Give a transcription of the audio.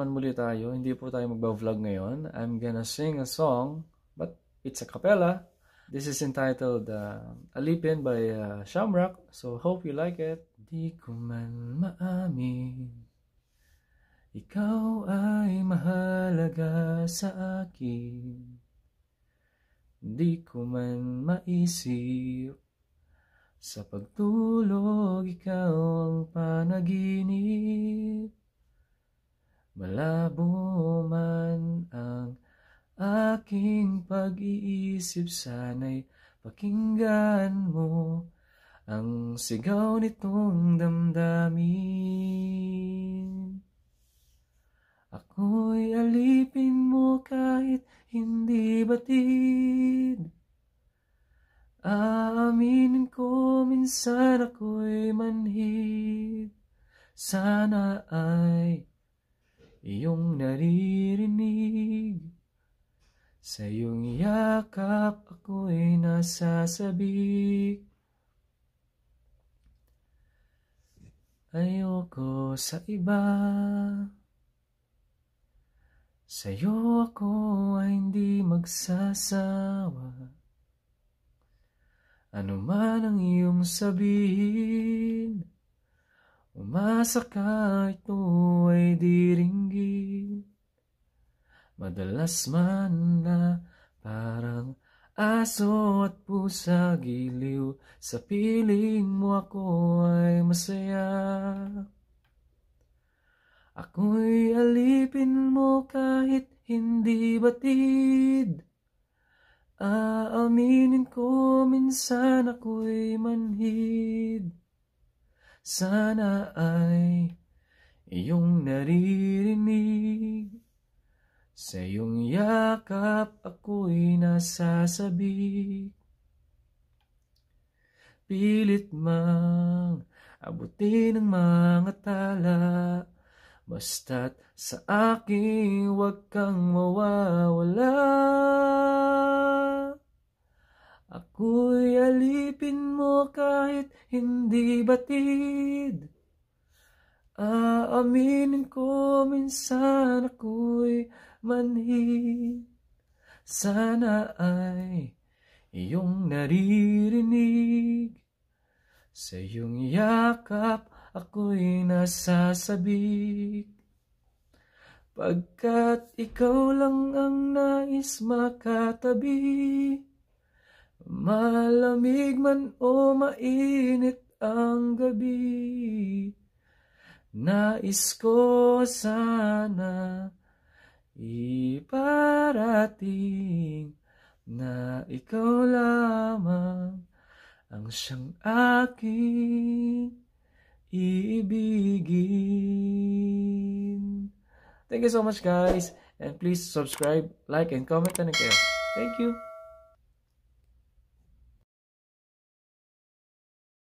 naman muli tayo. Hindi po tayo magba-vlog ngayon. I'm gonna sing a song, but it's a cappella. This is entitled uh, Alipin by uh, Shamrock. So hope you like it. Di ko man maamin Ikaw ay mahalaga sa akin Di ko man maisip Sa pagtulog ikaw ang panaginip Malabo man ang aking pag-iisip sana'y pakinggan mo ang sigaw nitong damdamin. Ako'y alipin mo kahit hindi batid. Aaminin ko minsan ako'y manhid. Sana ay iyong naririnig Sa iyong yakap ako'y nasasabik Ayoko sa iba Sa'yo ako ay hindi magsasawa Ano man ang iyong sabihin Umasa ka, ito ay diringgin Madalas man na parang aso at pusa giliw Sa piling mo ako ay masaya Ako'y alipin mo kahit hindi batid Aaminin ko minsan ako'y manhid sana ay iyong naririnig Sa iyong yakap ako'y nasasabik Pilit mang abutin ang mga tala Basta't sa aking wag kang mawawala Ako'y alipin mo kahit hindi batid Aaminin ko minsan ako'y manhid Sana ay iyong naririnig Sa iyong yakap ako'y nasasabik Pagkat ikaw lang ang nais makatabi Malamig man o mainit ang gabi Nais ko sana iparating na ikaw lamang ang siyang aking iibigin. Thank you so much guys and please subscribe, like, and comment na rin kayo. Thank you!